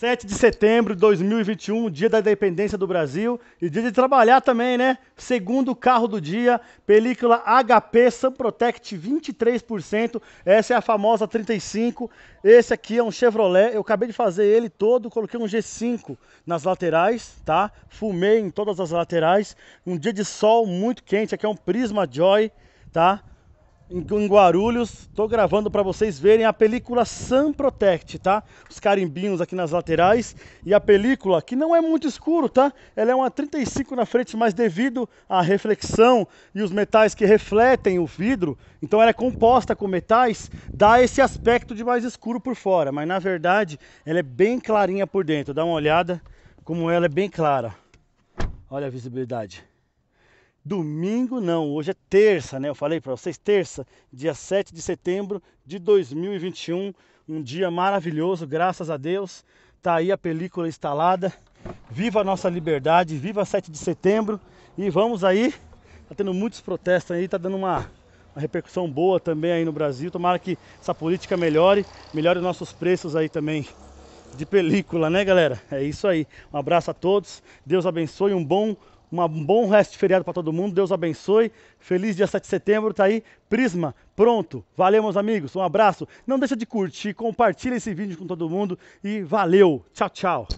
7 de setembro de 2021, dia da independência do Brasil e dia de trabalhar também, né? Segundo carro do dia, película HP Sunprotect 23%, essa é a famosa 35. Esse aqui é um Chevrolet, eu acabei de fazer ele todo, coloquei um G5 nas laterais, tá? Fumei em todas as laterais. Um dia de sol muito quente, aqui é um Prisma Joy, tá? em Guarulhos, tô gravando para vocês verem a película Sun Protect, tá? Os carimbinhos aqui nas laterais e a película, que não é muito escuro, tá? Ela é uma 35 na frente, mas devido à reflexão e os metais que refletem o vidro, então ela é composta com metais, dá esse aspecto de mais escuro por fora, mas na verdade ela é bem clarinha por dentro. Dá uma olhada como ela é bem clara. Olha a visibilidade domingo não, hoje é terça, né? Eu falei para vocês, terça, dia 7 de setembro de 2021, um dia maravilhoso, graças a Deus. Tá aí a película instalada. Viva a nossa liberdade, viva 7 de setembro e vamos aí. Tá tendo muitos protestos aí, tá dando uma, uma repercussão boa também aí no Brasil. Tomara que essa política melhore, melhore os nossos preços aí também de película, né, galera? É isso aí. Um abraço a todos. Deus abençoe. Um bom um bom resto de feriado para todo mundo. Deus abençoe. Feliz dia 7 de setembro, tá aí. Prisma, pronto. Valeu, meus amigos. Um abraço. Não deixa de curtir, compartilha esse vídeo com todo mundo e valeu. Tchau, tchau.